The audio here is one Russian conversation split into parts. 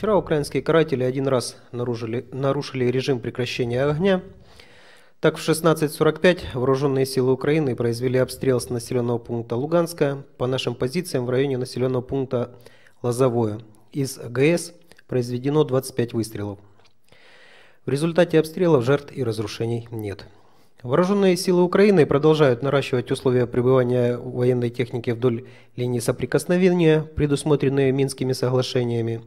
Вчера украинские каратели один раз нарушили, нарушили режим прекращения огня. Так, в 16.45 вооруженные силы Украины произвели обстрел с населенного пункта Луганска по нашим позициям в районе населенного пункта Лозовое. Из ГС произведено 25 выстрелов. В результате обстрелов жертв и разрушений нет. Вооруженные силы Украины продолжают наращивать условия пребывания военной техники вдоль линии соприкосновения, предусмотренные Минскими соглашениями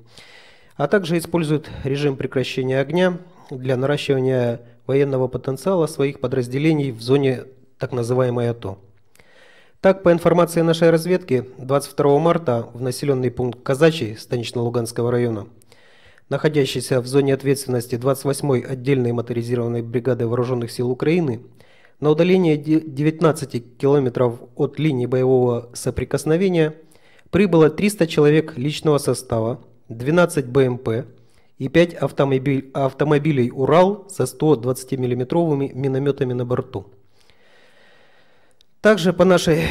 а также используют режим прекращения огня для наращивания военного потенциала своих подразделений в зоне так называемой АТО. Так, по информации нашей разведки, 22 марта в населенный пункт Казачий Станично-Луганского района, находящийся в зоне ответственности 28-й отдельной моторизированной бригады Вооруженных сил Украины, на удалении 19 километров от линии боевого соприкосновения прибыло 300 человек личного состава, 12 БМП и 5 автомобиль, автомобилей «Урал» со 120 миллиметровыми минометами на борту. Также по нашей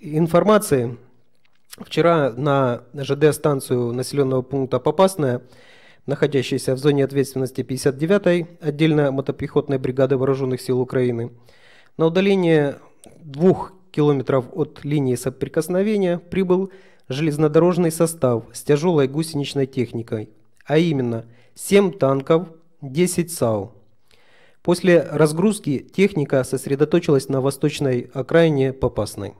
информации, вчера на ЖД-станцию населенного пункта Попасная, находящейся в зоне ответственности 59-й отдельно мотопехотной бригады Вооруженных сил Украины, на удаление двух километров от линии соприкосновения прибыл железнодорожный состав с тяжелой гусеничной техникой, а именно 7 танков, 10 САУ. После разгрузки техника сосредоточилась на восточной окраине Попасной.